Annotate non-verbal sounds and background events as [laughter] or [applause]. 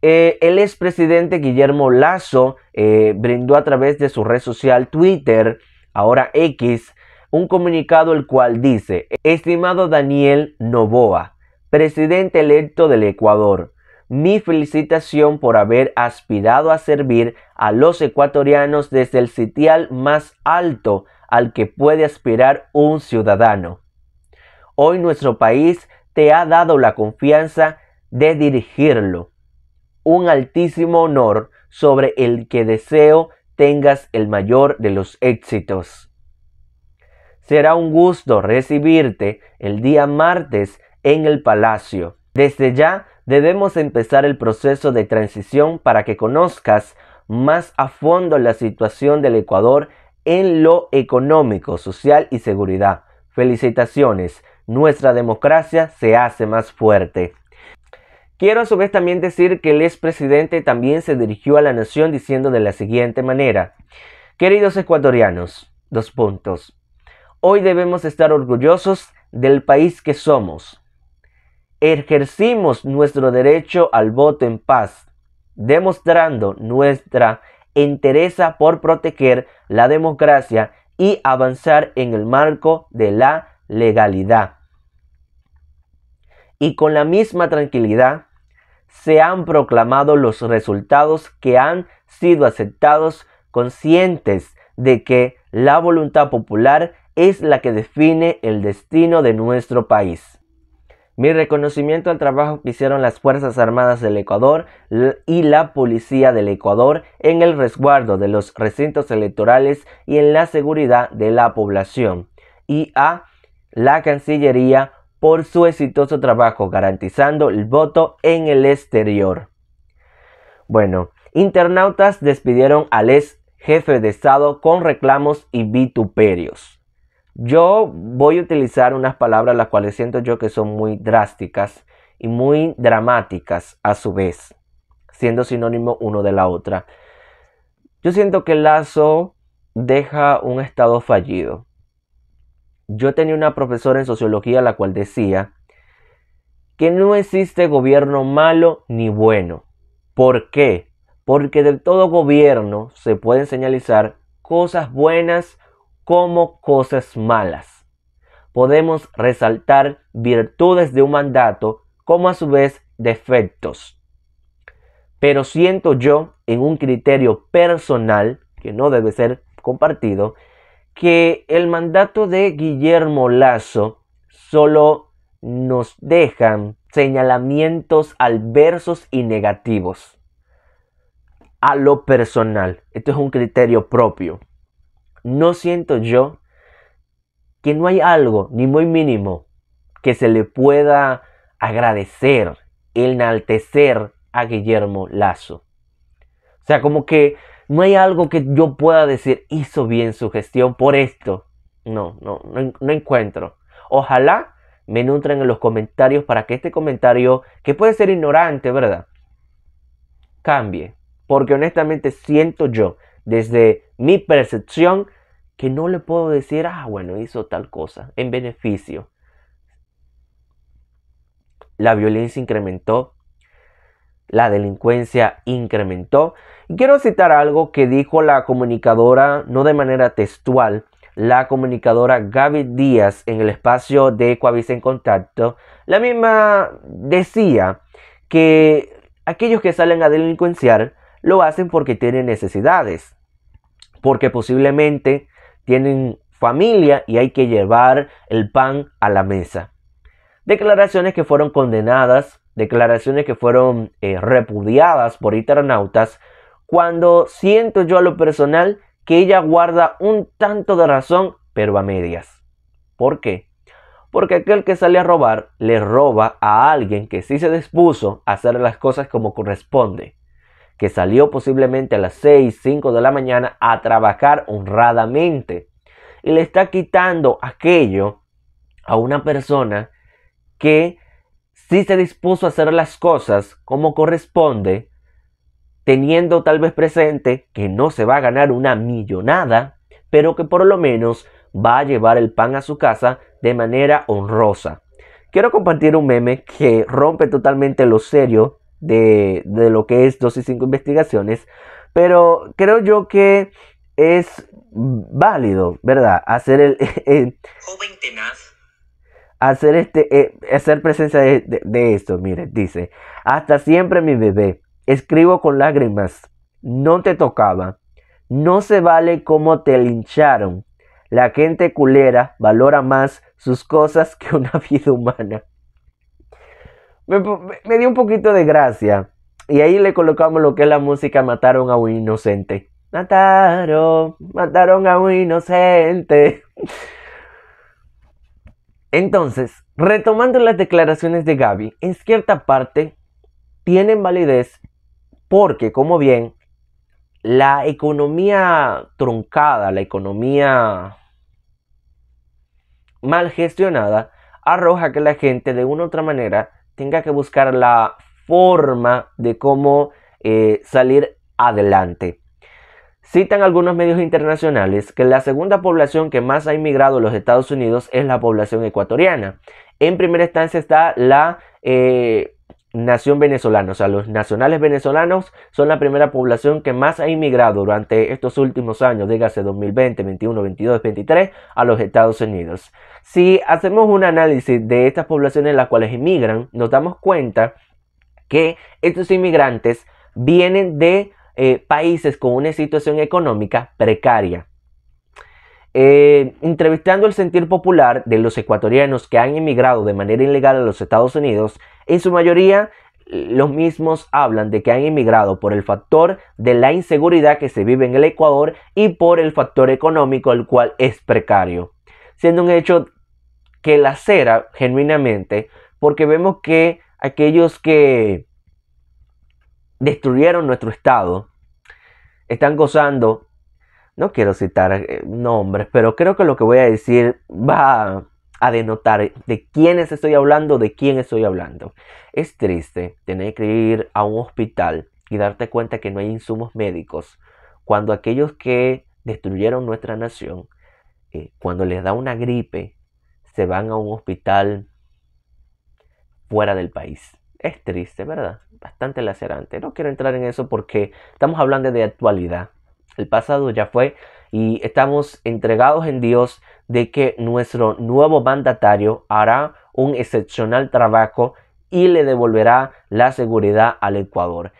Eh, el expresidente Guillermo Lazo eh, brindó a través de su red social Twitter, ahora X, un comunicado el cual dice, estimado Daniel Novoa, presidente electo del Ecuador, mi felicitación por haber aspirado a servir a los ecuatorianos desde el sitial más alto al que puede aspirar un ciudadano. Hoy nuestro país te ha dado la confianza de dirigirlo un altísimo honor sobre el que deseo tengas el mayor de los éxitos. Será un gusto recibirte el día martes en el palacio. Desde ya debemos empezar el proceso de transición para que conozcas más a fondo la situación del Ecuador en lo económico, social y seguridad. Felicitaciones, nuestra democracia se hace más fuerte. Quiero a su vez también decir que el expresidente también se dirigió a la nación diciendo de la siguiente manera, queridos ecuatorianos, dos puntos, hoy debemos estar orgullosos del país que somos. Ejercimos nuestro derecho al voto en paz, demostrando nuestra entereza por proteger la democracia y avanzar en el marco de la legalidad. Y con la misma tranquilidad se han proclamado los resultados que han sido aceptados conscientes de que la voluntad popular es la que define el destino de nuestro país. Mi reconocimiento al trabajo que hicieron las Fuerzas Armadas del Ecuador y la Policía del Ecuador en el resguardo de los recintos electorales y en la seguridad de la población. Y a la Cancillería por su exitoso trabajo garantizando el voto en el exterior. Bueno, internautas despidieron al ex jefe de Estado con reclamos y vituperios. Yo voy a utilizar unas palabras las cuales siento yo que son muy drásticas y muy dramáticas a su vez, siendo sinónimo uno de la otra. Yo siento que el Lazo deja un estado fallido yo tenía una profesora en sociología la cual decía que no existe gobierno malo ni bueno. ¿Por qué? Porque de todo gobierno se pueden señalizar cosas buenas como cosas malas. Podemos resaltar virtudes de un mandato como a su vez defectos. Pero siento yo, en un criterio personal, que no debe ser compartido, que el mandato de Guillermo Lazo solo nos dejan señalamientos adversos y negativos a lo personal. Esto es un criterio propio. No siento yo que no hay algo, ni muy mínimo, que se le pueda agradecer, enaltecer a Guillermo Lazo. O sea, como que no hay algo que yo pueda decir, hizo bien su gestión por esto. No, no, no, encuentro. Ojalá me nutren en los comentarios para que este comentario, que puede ser ignorante, ¿verdad? Cambie. Porque honestamente siento yo, desde mi percepción, que no le puedo decir, ah, bueno, hizo tal cosa, en beneficio. La violencia incrementó, la delincuencia incrementó. Y quiero citar algo que dijo la comunicadora, no de manera textual, la comunicadora Gaby Díaz en el espacio de Coavisa en Contacto. La misma decía que aquellos que salen a delincuenciar lo hacen porque tienen necesidades, porque posiblemente tienen familia y hay que llevar el pan a la mesa. Declaraciones que fueron condenadas declaraciones que fueron eh, repudiadas por internautas, cuando siento yo a lo personal que ella guarda un tanto de razón, pero a medias. ¿Por qué? Porque aquel que sale a robar le roba a alguien que sí se dispuso a hacer las cosas como corresponde, que salió posiblemente a las 6, 5 de la mañana a trabajar honradamente y le está quitando aquello a una persona que si se dispuso a hacer las cosas como corresponde, teniendo tal vez presente que no se va a ganar una millonada, pero que por lo menos va a llevar el pan a su casa de manera honrosa. Quiero compartir un meme que rompe totalmente lo serio de, de lo que es 2 y 5 investigaciones, pero creo yo que es válido, ¿verdad? Hacer el... [laughs] Eh, hacer, este, eh, hacer presencia de, esto. Mire, dice, hasta siempre mi bebé, escribo con lágrimas, no te tocaba, no se vale como te lincharon. La gente culera valora más sus cosas que una [laughs] vida humana. Me, me, dio un poquito de gracia. Y ahí le colocamos lo que es la música Mataron a un inocente. Mataron, mataron a un inocente. [laughs] Entonces, retomando las declaraciones de Gaby, en cierta parte tienen validez porque, como bien, la economía truncada, la economía mal gestionada, arroja que la gente de una u otra manera tenga que buscar la forma de cómo eh, salir adelante. Citan algunos medios internacionales que la segunda población que más ha inmigrado a los Estados Unidos es la población ecuatoriana. En primera instancia está la eh, nación venezolana, o sea, los nacionales venezolanos son la primera población que más ha inmigrado durante estos últimos años, dígase 2020, 21, 22, 23, a los Estados Unidos. Si hacemos un análisis de estas poblaciones en las cuales inmigran, nos damos cuenta que estos inmigrantes vienen de eh, países con una situación económica precaria. Eh, entrevistando el sentir popular de los ecuatorianos que han emigrado de manera ilegal a los Estados Unidos, en su mayoría los mismos hablan de que han emigrado por el factor de la inseguridad que se vive en el Ecuador y por el factor económico, el cual es precario. Siendo un hecho que lacera genuinamente, porque vemos que aquellos que destruyeron nuestro Estado, están gozando, no quiero citar eh, nombres, pero creo que lo que voy a decir va a denotar de quiénes estoy hablando, de quién estoy hablando. Es triste tener que ir a un hospital y darte cuenta que no hay insumos médicos cuando aquellos que destruyeron nuestra nación, eh, cuando les da una gripe, se van a un hospital fuera del país. Es triste, ¿verdad? bastante lacerante. No quiero entrar en eso porque estamos hablando de actualidad. El pasado ya fue y estamos entregados en Dios de que nuestro nuevo mandatario hará un excepcional trabajo y le devolverá la seguridad al Ecuador.